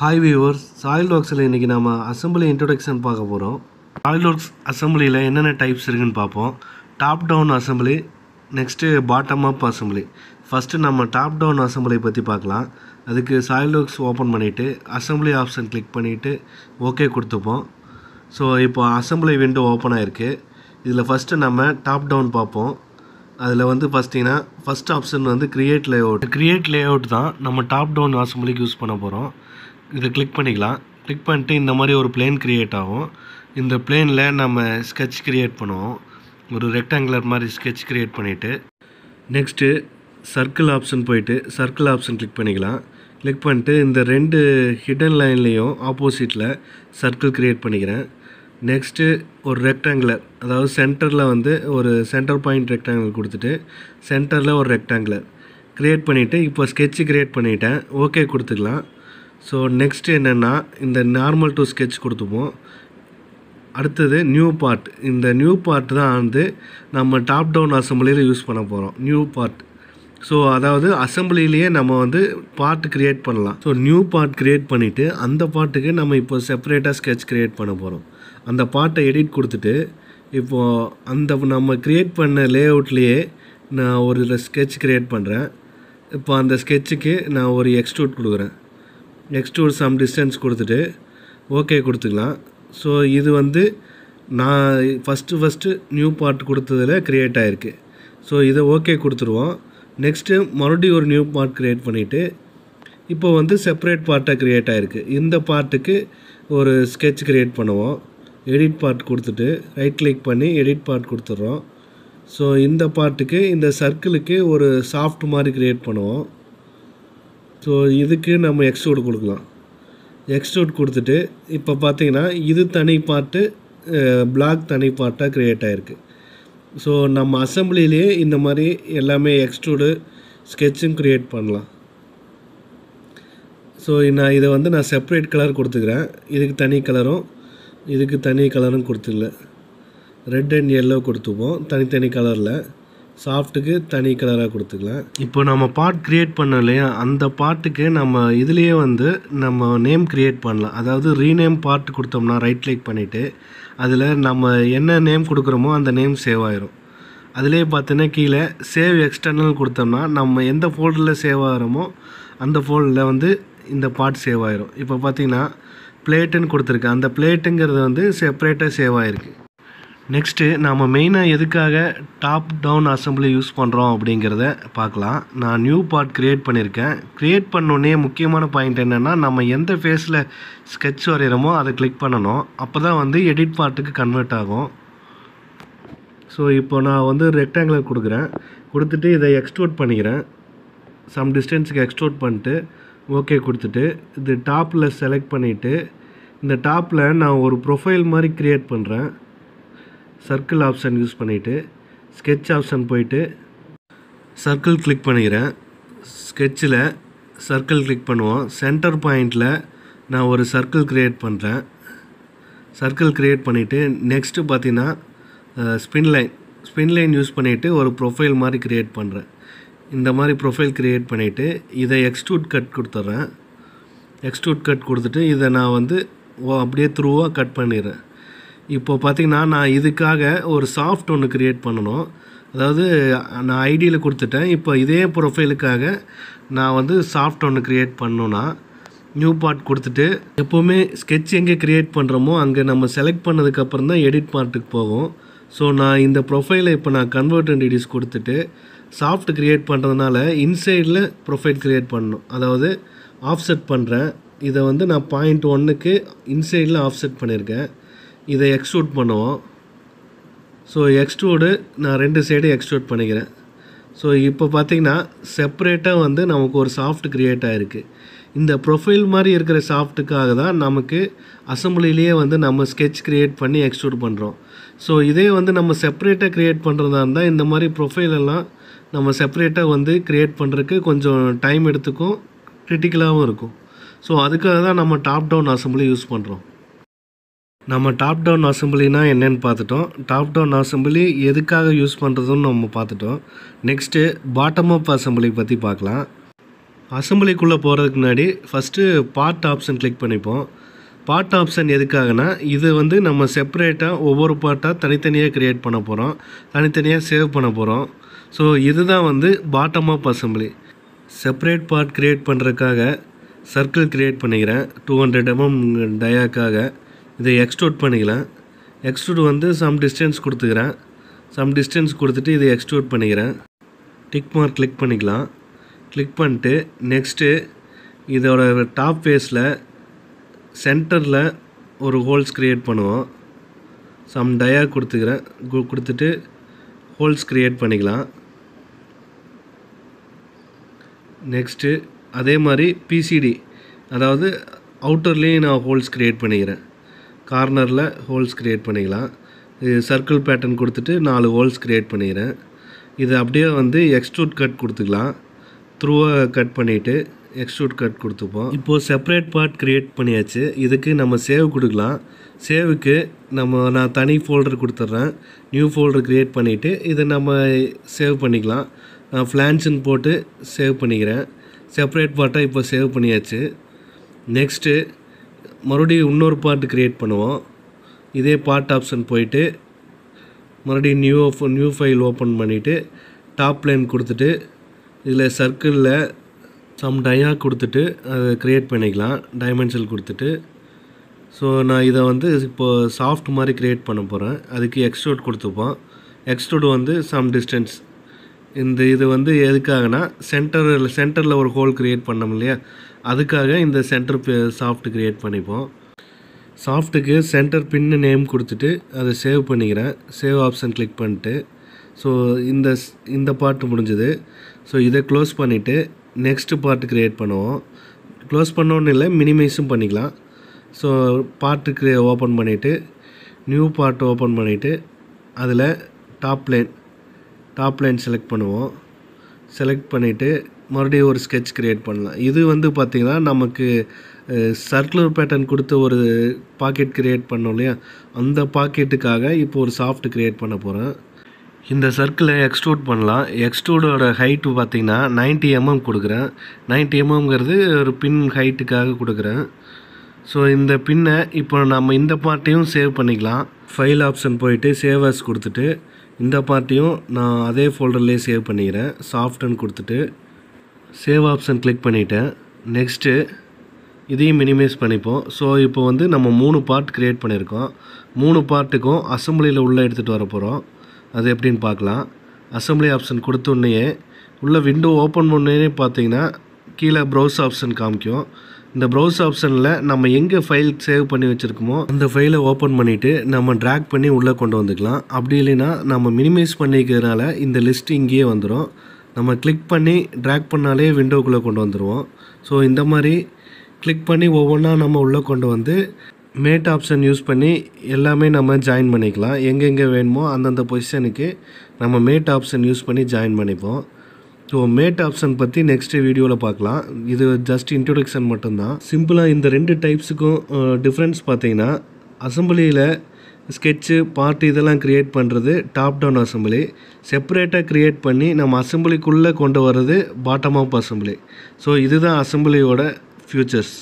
hi viewers soil ஒர்க்ஸில் இன்றைக்கி நாம் assembly introduction பார்க்க போகிறோம் சாயில் ஒர்க்ஸ் அசம்பிளியில் என்னென்ன டைப்ஸ் இருக்குன்னு பார்ப்போம் top down assembly next bottom up assembly first நம்ம டாப் டவுன் அசம்பிளியை பற்றி பார்க்கலாம் அதுக்கு சாயில் ஒர்க்ஸ் ஓப்பன் பண்ணிவிட்டு அசம்பிளி ஆப்ஷன் கிளிக் பண்ணிவிட்டு ஓகே கொடுத்துப்போம் ஸோ இப்போ அசம்பிளி விண்டோ ஓப்பன் ஆகிருக்கு இதில் ஃபஸ்ட்டு நம்ம டாப் டவுன் பார்ப்போம் அதில் வந்து ஃபஸ்ட்டிங்கன்னா ஃபஸ்ட் ஆப்ஷன் வந்து க்ரியேட் லேஅவுட் க்ரியேட் லேஅவுட் தான் நம்ம டாப் டவுன் ஆசம்பிளிக்கு யூஸ் பண்ண போகிறோம் இதை கிளிக் பண்ணிக்கலாம் கிளிக் பண்ணிட்டு இந்த மாதிரி ஒரு பிளேன் க்ரியேட் ஆகும் இந்த பிளேனில் நம்ம ஸ்கெட்ச் க்ரியேட் பண்ணுவோம் ஒரு ரெக்டாங்குலர் மாதிரி ஸ்கெட்ச் க்ரியேட் பண்ணிவிட்டு நெக்ஸ்ட்டு சர்க்கிள் ஆப்ஷன் போயிட்டு சர்க்கிள் ஆப்ஷன் கிளிக் பண்ணிக்கலாம் கிளிக் பண்ணிட்டு இந்த ரெண்டு ஹிடன் லைன்லேயும் ஆப்போசிட்டில் சர்க்கிள் க்ரியேட் பண்ணிக்கிறேன் நெக்ஸ்ட்டு ஒரு ரெக்டாங்குலர் அதாவது சென்டரில் வந்து ஒரு சென்டர் பாயிண்ட் ரெக்டாங்கிள் கொடுத்துட்டு சென்டரில் ஒரு ரெக்டாங்குலர் க்ரியேட் பண்ணிவிட்டு இப்போ ஸ்கெட்சு க்ரியேட் பண்ணிவிட்டேன் ஓகே கொடுத்துக்கலாம் ஸோ நெக்ஸ்ட்டு என்னென்னா இந்த நார்மல் டூ ஸ்கெட்ச் கொடுத்துப்போம் அடுத்தது நியூ பார்ட் இந்த நியூ பார்ட் தான் வந்து நம்ம டாப் டவுன் அசம்பிளியில் யூஸ் பண்ண போகிறோம் நியூ பார்ட் ஸோ அதாவது அசம்பிளிலேயே நம்ம வந்து பார்ட் க்ரியேட் பண்ணலாம் ஸோ நியூ பார்ட் க்ரியேட் பண்ணிவிட்டு அந்த பார்ட்டுக்கு நம்ம இப்போ செப்பரேட்டாக ஸ்கெட்ச் க்ரியேட் பண்ண போகிறோம் அந்த பாட்டை எடிட் கொடுத்துட்டு இப்போது அந்த நம்ம க்ரியேட் பண்ண லே அவுட்லேயே நான் ஒரு இதில் ஸ்கெட்ச் க்ரியேட் பண்ணுறேன் இப்போ அந்த ஸ்கெட்சுக்கு நான் ஒரு எக்ஸ்ட்ரூட் கொடுக்குறேன் எக்ஸ்ட்ரூட் சம் டிஸ்டன்ஸ் கொடுத்துட்டு ஓகே கொடுத்துக்கலாம் ஸோ இது வந்து நான் ஃபஸ்ட்டு ஃபஸ்ட்டு நியூ பார்ட் கொடுத்ததில் க்ரியேட் ஆகிருக்கு ஸோ இதை ஓகே கொடுத்துருவோம் நெக்ஸ்ட்டு மறுபடியும் ஒரு நியூ பார்ட் க்ரியேட் பண்ணிவிட்டு இப்போ வந்து செப்பரேட் பார்ட்டாக க்ரியேட் ஆகிருக்கு இந்த பார்ட்டுக்கு ஒரு ஸ்கெட்ச் க்ரியேட் பண்ணுவோம் எடிட் பார்ட் கொடுத்துட்டு ரைட் கிளிக் பண்ணி எடிட் பார்ட் கொடுத்துட்றோம் ஸோ இந்த பார்ட்டுக்கு இந்த சர்க்கிளுக்கு ஒரு சாஃப்ட் மாதிரி க்ரியேட் பண்ணுவோம் ஸோ இதுக்கு நம்ம எக்ஸ்ட்ரூட் கொடுக்கலாம் எக்ஸ்ட்ரூட் கொடுத்துட்டு இப்போ பார்த்தீங்கன்னா இது தனி பார்ட்டு பிளாக் தனி பார்ட்டாக க்ரியேட் ஆகிருக்கு ஸோ நம்ம அசம்பிளிலேயே இந்த மாதிரி எல்லாமே எக்ஸ்ட்ரூடு ஸ்கெட்சும் க்ரியேட் பண்ணலாம் ஸோ நான் இதை வந்து நான் செப்ரேட் கலர் கொடுத்துக்கிறேன் இதுக்கு தனி கலரும் இதுக்கு தனி கலரும் கொடுத்துடல ரெட் அண்ட் எல்லோ கொடுத்துப்போம் தனித்தனி கலரில் சாஃப்ட்டுக்கு தனி கலராக கொடுத்துக்கலாம் இப்போ நம்ம பார்ட் க்ரியேட் பண்ணோம் இல்லையா அந்த பார்ட்டுக்கு நம்ம இதுலேயே வந்து நம்ம நேம் க்ரியேட் பண்ணலாம் அதாவது ரீநேம் பார்ட் கொடுத்தோம்னா ரைட் கிளிக் பண்ணிவிட்டு அதில் நம்ம என்ன நேம் கொடுக்குறோமோ அந்த நேம் சேவ் ஆயிரும் அதிலே பார்த்தீங்கன்னா கீழே சேவ் எக்ஸ்டர்னல் கொடுத்தோம்னா நம்ம எந்த ஃபோல்டரில் சேவ் ஆகிறோமோ அந்த ஃபோல்டரில் வந்து இந்த பார்ட் சேவ் ஆயிரும் இப்போ பார்த்திங்கன்னா பிளேட்டுன்னு கொடுத்துருக்கு அந்த பிளேட்டுங்கிறது வந்து செப்பரேட்டாக சேவ் ஆகிருக்கு நெக்ஸ்ட்டு நாம் மெயினாக எதுக்காக டாப் டவுன் அசம்பிளி யூஸ் பண்ணுறோம் அப்படிங்கிறத பார்க்கலாம் நான் நியூ பார்ட் க்ரியேட் பண்ணியிருக்கேன் க்ரியேட் பண்ணோடனே முக்கியமான பாயிண்ட் என்னென்னா நம்ம எந்த ஃபேஸில் ஸ்கெட்ச் வரைகிறோமோ அதை கிளிக் பண்ணணும் அப்போ தான் வந்து எடிட் பார்ட்டுக்கு கன்வெர்ட் ஆகும் ஸோ இப்போ நான் வந்து ரெக்டாங்குலர் கொடுக்குறேன் கொடுத்துட்டு இதை எக்ஸ்ட்ரோட் பண்ணிக்கிறேன் சம் டிஸ்டன்ஸுக்கு எக்ஸ்ட்ரோட் பண்ணிட்டு ஓகே கொடுத்துட்டு இது டாப்பில் செலக்ட் பண்ணிவிட்டு இந்த டாப்பில் நான் ஒரு ப்ரொஃபைல் மாதிரி க்ரியேட் பண்ணுறேன் சர்க்கிள் ஆப்ஷன் யூஸ் பண்ணிவிட்டு ஸ்கெட்ச் ஆப்ஷன் போயிட்டு சர்க்கிள் கிளிக் பண்ணிக்கிறேன் ஸ்கெட்சில் சர்க்கிள் கிளிக் பண்ணுவோம் சென்டர் பாயிண்டில் நான் ஒரு சர்க்கிள் க்ரியேட் பண்ணுறேன் சர்க்கிள் க்ரியேட் பண்ணிவிட்டு நெக்ஸ்ட்டு பார்த்தீங்கன்னா spline spline use பண்ணிவிட்டு ஒரு ப்ரொஃபைல் மாதிரி க்ரியேட் பண்ணுறேன் இந்த மாதிரி ப்ரொஃபைல் க்ரியேட் பண்ணிவிட்டு இதை எக்ஸ்ட்ரூட் கட் கொடுத்துட்றேன் எக்ஸ்ட்ரூட் கட் கொடுத்துட்டு இதை நான் வந்து அப்படியே த்ரூவாக கட் பண்ணிடுறேன் இப்போ பார்த்திங்கன்னா நான் இதுக்காக ஒரு சாஃப்ட் ஒன்று க்ரியேட் பண்ணணும் அதாவது நான் ஐடியில் கொடுத்துட்டேன் இப்போ இதே ப்ரொஃபைலுக்காக நான் வந்து சாஃப்ட் ஒன்று க்ரியேட் பண்ணணுன்னா நியூ பார்ட் கொடுத்துட்டு எப்போவுமே ஸ்கெட்ச் எங்கே க்ரியேட் பண்ணுறோமோ அங்கே நம்ம செலக்ட் பண்ணதுக்கப்புறம் தான் எடிட் பார்ட்டுக்கு போகும் ஸோ நான் இந்த ப்ரொஃபைலை இப்போ நான் கன்வெர்ட் அண்ட் டிடிஸ் கொடுத்துட்டு சாஃப்ட் க்ரியேட் பண்ணுறதுனால இன்சைடில் ப்ரொஃபைல் க்ரியேட் பண்ணணும் அதாவது ஆஃப்செட் பண்ணுறேன் இதை வந்து நான் பாயிண்ட் ஒன்றுக்கு இன்சைடில் ஆஃப்செட் பண்ணியிருக்கேன் இதை எக்ஸ்ட்ரூட் பண்ணுவோம் ஸோ எக்ஸ்ட்ரூடு நான் ரெண்டு சைடு எக்ஸ்ட்ரூட் பண்ணிக்கிறேன் ஸோ இப்போ பார்த்திங்கன்னா செப்பரேட்டாக வந்து நமக்கு ஒரு சாஃப்ட் க்ரியேட் ஆகிருக்கு இந்த ப்ரொஃபைல் மாதிரி இருக்கிற சாஃப்ட்டுக்காக தான் நமக்கு அசம்பிளிலேயே வந்து நம்ம ஸ்கெட்ச் க்ரியேட் பண்ணி எக்ஸ்ட்ரூட் பண்ணுறோம் ஸோ இதே வந்து நம்ம செப்ரேட்டாக க்ரியேட் பண்ணுறதா இருந்தால் இந்த மாதிரி ப்ரொஃபைலெல்லாம் நம்ம செப்பரேட்டாக வந்து க்ரியேட் பண்ணுறதுக்கு கொஞ்சம் டைம் எடுத்துக்கும் க்ரிட்டிக்கலாகவும் இருக்கும் ஸோ அதுக்காக தான் நம்ம டாப் டவுன் அசம்பிளி யூஸ் பண்ணுறோம் நம்ம டாப் டவுன் அசம்பிளினா என்னென்னு பார்த்துட்டோம் டாப் டவுன் அசம்பிளி எதுக்காக யூஸ் பண்ணுறதுன்னு நம்ம பார்த்துட்டோம் நெக்ஸ்ட்டு பாட்டம் அப் அசம்பிளி பற்றி பார்க்கலாம் அசம்பிளிக்குள்ளே போகிறதுக்கு முன்னாடி ஃபஸ்ட்டு பார்ட் ஆப்ஷன் கிளிக் பண்ணிப்போம் பார்ட் ஆப்ஷன் எதுக்காகனா இது வந்து நம்ம செப்பரேட்டாக ஒவ்வொரு பார்ட்டாக தனித்தனியாக க்ரியேட் பண்ண போகிறோம் தனித்தனியாக சேவ் பண்ண போகிறோம் ஸோ இதுதான் வந்து bottom of assembly separate part create பண்ணுறதுக்காக சர்க்கிள் க்ரியேட் பண்ணிக்கிறேன் டூ ஹண்ட்ரட் எம்எம் டயாக்காக இதை எக்ஸ்ட்ரூட் பண்ணிக்கலாம் எக்ஸ்ட்ரூட் வந்து சம் டிஸ்டன்ஸ் கொடுத்துக்கிறேன் சம் டிஸ்டன்ஸ் கொடுத்துட்டு இதை எக்ஸ்ட்ரூட் பண்ணிக்கிறேன் டிக் மார்க் கிளிக் பண்ணிக்கலாம் கிளிக் பண்ணிட்டு நெக்ஸ்ட்டு இதோட டாப் ஃபேஸில் சென்டரில் ஒரு ஹோல்ஸ் க்ரியேட் பண்ணுவோம் சம் டயா கொடுத்துக்கிறேன் கொடுத்துட்டு ஹோல்ஸ் க்ரியேட் பண்ணிக்கலாம் நெக்ஸ்ட்டு அதே மாதிரி பிசிடி அதாவது அவுட்டர்லேயும் நான் ஹோல்ஸ் க்ரியேட் பண்ணிக்கிறேன் கார்னரில் ஹோல்ஸ் க்ரியேட் பண்ணிக்கலாம் இது சர்க்கிள் பேட்டர்ன் கொடுத்துட்டு நாலு ஹோல்ஸ் க்ரியேட் பண்ணிக்கிறேன் இது அப்படியே வந்து எக்ஸ்ட்ரூட் கட் கொடுத்துக்கலாம் த்ரூவை கட் பண்ணிவிட்டு எக்ஸ்ட்ரூட் கட் கொடுத்துப்போம் இப்போது செப்பரேட் பார்ட் க்ரியேட் பண்ணியாச்சு இதுக்கு நம்ம சேவ் கொடுக்கலாம் சேவுக்கு நம்ம நான் தனி ஃபோல்டர் கொடுத்துட்றேன் நியூ ஃபோல்டர் க்ரியேட் பண்ணிவிட்டு இதை நம்ம சேவ் பண்ணிக்கலாம் நான் ஃப்ளான்ஸுன்னு போட்டு சேவ் பண்ணிக்கிறேன் செப்பரேட் பார்ட்டாக இப்போ சேவ் பண்ணியாச்சு நெக்ஸ்ட்டு மறுபடியும் இன்னொரு பார்ட் க்ரியேட் பண்ணுவோம் இதே பார்ட் ஆப்ஷன் போயிட்டு மறுபடியும் நியூ நியூ ஃபைல் ஓப்பன் பண்ணிவிட்டு டாப் லைன் கொடுத்துட்டு இதில் சர்க்கிளில் சம் டையாக கொடுத்துட்டு அதை க்ரியேட் பண்ணிக்கலாம் டைமென்ஷன் கொடுத்துட்டு ஸோ நான் இதை வந்து இப்போது சாஃப்ட் மாதிரி க்ரியேட் பண்ண போகிறேன் அதுக்கு எக்ஸ்ட்ரூட் கொடுத்துப்போம் எக்ஸ்ட்ரூட் வந்து சம் டிஸ்டன்ஸ் இந்த இது வந்து எதுக்காகனா சென்டரில் சென்டரில் ஒரு ஹோல் க்ரியேட் பண்ணோம் இல்லையா அதுக்காக இந்த சென்டர் சாஃப்ட் க்ரியேட் பண்ணிப்போம் சாஃப்ட்டுக்கு சென்டர் பின்னு நேம் கொடுத்துட்டு அதை சேவ் பண்ணிக்கிறேன் சேவ் ஆப்ஷன் கிளிக் பண்ணிட்டு ஸோ இந்த இந்த பாட்டு முடிஞ்சுது ஸோ இதை க்ளோஸ் பண்ணிவிட்டு நெக்ஸ்ட்டு பார்ட் க்ரியேட் பண்ணுவோம் க்ளோஸ் பண்ணோன்னு இல்லை மினிமைஸும் பண்ணிக்கலாம் ஸோ பார்ட்டு ஓப்பன் பண்ணிவிட்டு நியூ பார்ட் ஓப்பன் பண்ணிவிட்டு அதில் top line top line select பண்ணுவோம் செலக்ட் பண்ணிவிட்டு மறுபடியும் ஒரு ஸ்கெட்ச் க்ரியேட் பண்ணலாம் இது வந்து பார்த்திங்கன்னா நமக்கு சர்க்குலர் பேட்டர்ன் கொடுத்து ஒரு பாக்கெட் க்ரியேட் பண்ணோம் இல்லையா அந்த பாக்கெட்டுக்காக இப்போ ஒரு சாஃப்ட் க்ரியேட் பண்ண போகிறேன் இந்த சர்க்கிளை எக்ஸ்ட்ரூட் பண்ணலாம் எக்ஸ்ட்ரூடோட ஹைட்டு பார்த்திங்கன்னா நைன்ட்டி எம்எம் கொடுக்குறேன் நைன்ட்டி எம்எம்ங்கிறது mm ஒரு பின் ஹைட்டுக்காக கொடுக்குறேன் ஸோ இந்த பின்னை இப்போ நம்ம இந்த பார்ட்டையும் சேவ் பண்ணிக்கலாம் ஃபைல் ஆப்ஷன் போயிட்டு சேவர்ஸ் கொடுத்துட்டு இந்த பார்ட்டையும் நான் அதே ஃபோல்டர்லேயே சேவ் பண்ணிக்கிறேன் சாஃப்ட்னு கொடுத்துட்டு சேவ் ஆப்ஷன் கிளிக் பண்ணிவிட்டேன் நெக்ஸ்ட்டு இதையும் மினிமைஸ் பண்ணிப்போம் ஸோ இப்போ வந்து நம்ம மூணு பார்ட் க்ரியேட் பண்ணியிருக்கோம் மூணு பார்ட்டுக்கும் அசம்பிளியில் உள்ளே எடுத்துகிட்டு வர போகிறோம் அது எப்படின்னு பார்க்கலாம் அசம்பிளி ஆப்ஷன் கொடுத்தோடனே உள்ளே விண்டோ ஓப்பன் பண்ணோடனே பார்த்தீங்கன்னா கீழே ப்ரௌஸ் ஆப்ஷன் காமிக்கும் இந்த ப்ரௌஸ் ஆப்ஷனில் நம்ம எங்கே ஃபைல் சேவ் பண்ணி வச்சுருக்கோமோ அந்த ஃபைலை ஓப்பன் பண்ணிவிட்டு நம்ம ட்ராக் பண்ணி உள்ளே கொண்டு வந்துக்கலாம் அப்படி இல்லைன்னா நம்ம மினிமைஸ் பண்ணிக்கிறதுனால இந்த லிஸ்ட் இங்கேயே வந்துடும் நம்ம கிளிக் பண்ணி ட்ராக் பண்ணாலே விண்டோக்குள்ளே கொண்டு வந்துடுவோம் ஸோ இந்த மாதிரி கிளிக் பண்ணி ஒவ்வொன்றா நம்ம உள்ளே கொண்டு வந்து மேட் ஆப்ஷன் யூஸ் பண்ணி எல்லாமே நம்ம ஜாயின் பண்ணிக்கலாம் எங்கெங்கே வேணுமோ அந்தந்த பொசிஷனுக்கு நம்ம மேட் ஆப்ஷன் யூஸ் பண்ணி ஜாயின் பண்ணிப்போம் ஸோ மேட் ஆப்ஷன் பற்றி நெக்ஸ்ட்டு வீடியோவில் பார்க்கலாம் இது ஜஸ்ட் இன்ட்ரொடக்ஷன் மட்டும்தான் சிம்பிளாக இந்த ரெண்டு டைப்ஸுக்கும் டிஃப்ரென்ஸ் பார்த்தீங்கன்னா அசம்பிளியில் ஸ்கெட்சு பார்ட் இதெல்லாம் க்ரியேட் பண்ணுறது டாப் டவுன் அசம்பிளி செப்பரேட்டாக க்ரியேட் பண்ணி நம்ம அசம்பிளிக்குள்ளே கொண்டு வர்றது பாட்டம் ஆஃப் அசம்பிளி ஸோ இதுதான் அசம்பிளியோட ஃப்யூச்சர்ஸ்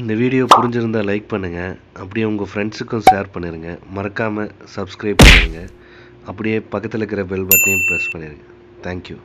இந்த வீடியோ புரிஞ்சிருந்தால் லைக் பண்ணுங்கள் அப்படியே உங்கள் ஃப்ரெண்ட்ஸுக்கும் ஷேர் பண்ணிடுங்க மறக்காமல் சப்ஸ்கிரைப் பண்ணிடுங்க அப்படியே பக்கத்தில் இருக்கிற பெல் பட்டனையும் ப்ரெஸ் பண்ணிடுங்க தேங்க்யூ